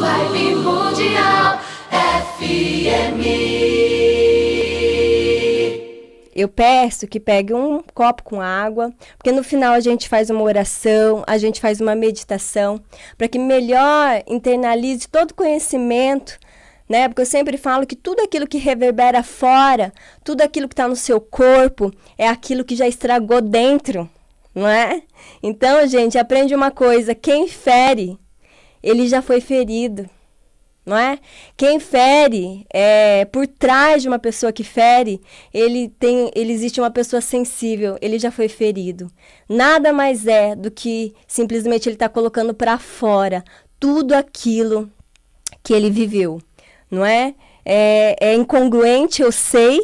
Live Mundial FM. Eu peço que pegue um copo com água, porque no final a gente faz uma oração, a gente faz uma meditação, para que melhor internalize todo o conhecimento né? Porque eu sempre falo que tudo aquilo que reverbera fora, tudo aquilo que está no seu corpo, é aquilo que já estragou dentro, não é? Então, gente, aprende uma coisa: quem fere ele já foi ferido, não é? Quem fere, é, por trás de uma pessoa que fere, ele tem, ele existe uma pessoa sensível, ele já foi ferido. Nada mais é do que simplesmente ele está colocando para fora tudo aquilo que ele viveu, não é? é? É incongruente, eu sei,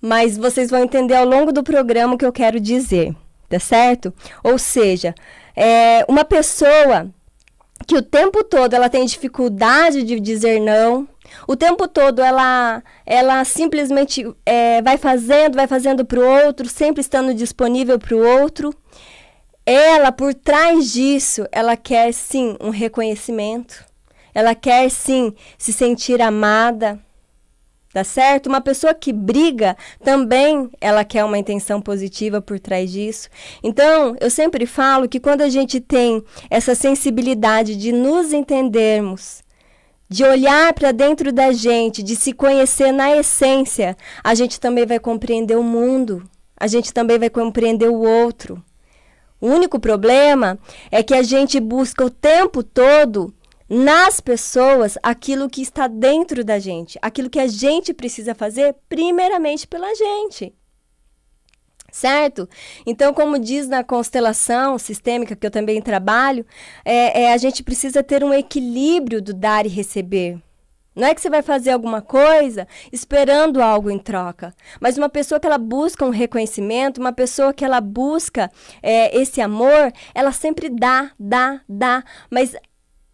mas vocês vão entender ao longo do programa o que eu quero dizer, tá certo? Ou seja, é, uma pessoa que o tempo todo ela tem dificuldade de dizer não, o tempo todo ela, ela simplesmente é, vai fazendo, vai fazendo para o outro, sempre estando disponível para o outro. Ela, por trás disso, ela quer sim um reconhecimento, ela quer sim se sentir amada. Tá certo? Uma pessoa que briga também ela quer uma intenção positiva por trás disso. Então, eu sempre falo que quando a gente tem essa sensibilidade de nos entendermos, de olhar para dentro da gente, de se conhecer na essência, a gente também vai compreender o mundo, a gente também vai compreender o outro. O único problema é que a gente busca o tempo todo nas pessoas aquilo que está dentro da gente, aquilo que a gente precisa fazer primeiramente pela gente. Certo? Então, como diz na constelação sistêmica, que eu também trabalho, é, é, a gente precisa ter um equilíbrio do dar e receber. Não é que você vai fazer alguma coisa esperando algo em troca, mas uma pessoa que ela busca um reconhecimento, uma pessoa que ela busca é, esse amor, ela sempre dá, dá, dá, mas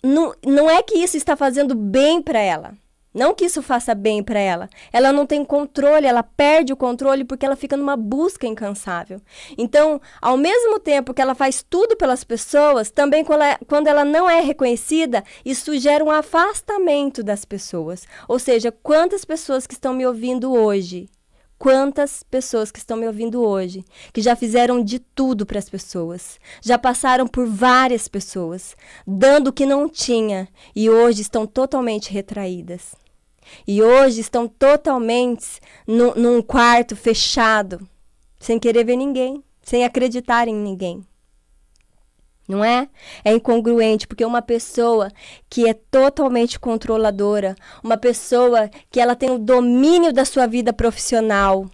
não, não é que isso está fazendo bem para ela. Não que isso faça bem para ela. Ela não tem controle, ela perde o controle porque ela fica numa busca incansável. Então, ao mesmo tempo que ela faz tudo pelas pessoas, também quando ela, quando ela não é reconhecida, isso gera um afastamento das pessoas. Ou seja, quantas pessoas que estão me ouvindo hoje Quantas pessoas que estão me ouvindo hoje, que já fizeram de tudo para as pessoas, já passaram por várias pessoas, dando o que não tinha e hoje estão totalmente retraídas. E hoje estão totalmente no, num quarto fechado, sem querer ver ninguém, sem acreditar em ninguém não é? É incongruente, porque uma pessoa que é totalmente controladora, uma pessoa que ela tem o domínio da sua vida profissional,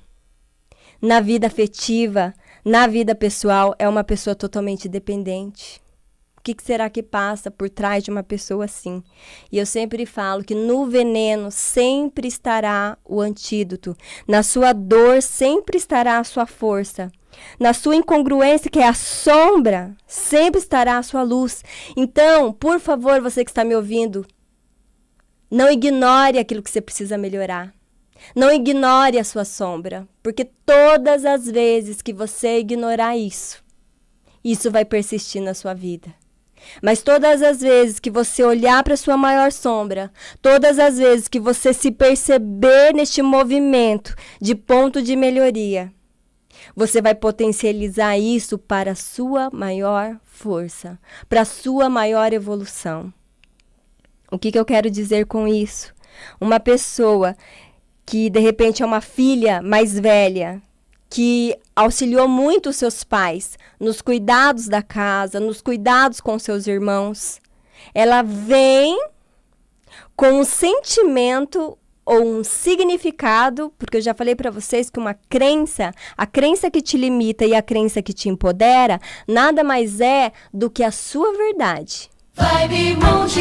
na vida afetiva, na vida pessoal, é uma pessoa totalmente dependente. O que, que será que passa por trás de uma pessoa assim? E eu sempre falo que no veneno sempre estará o antídoto, na sua dor sempre estará a sua força. Na sua incongruência, que é a sombra, sempre estará a sua luz. Então, por favor, você que está me ouvindo, não ignore aquilo que você precisa melhorar. Não ignore a sua sombra, porque todas as vezes que você ignorar isso, isso vai persistir na sua vida. Mas todas as vezes que você olhar para sua maior sombra, todas as vezes que você se perceber neste movimento de ponto de melhoria, você vai potencializar isso para a sua maior força, para a sua maior evolução. O que, que eu quero dizer com isso? Uma pessoa que de repente é uma filha mais velha, que auxiliou muito os seus pais nos cuidados da casa, nos cuidados com seus irmãos, ela vem com um sentimento ou um significado, porque eu já falei para vocês que uma crença, a crença que te limita e a crença que te empodera, nada mais é do que a sua verdade. Vibe Mundial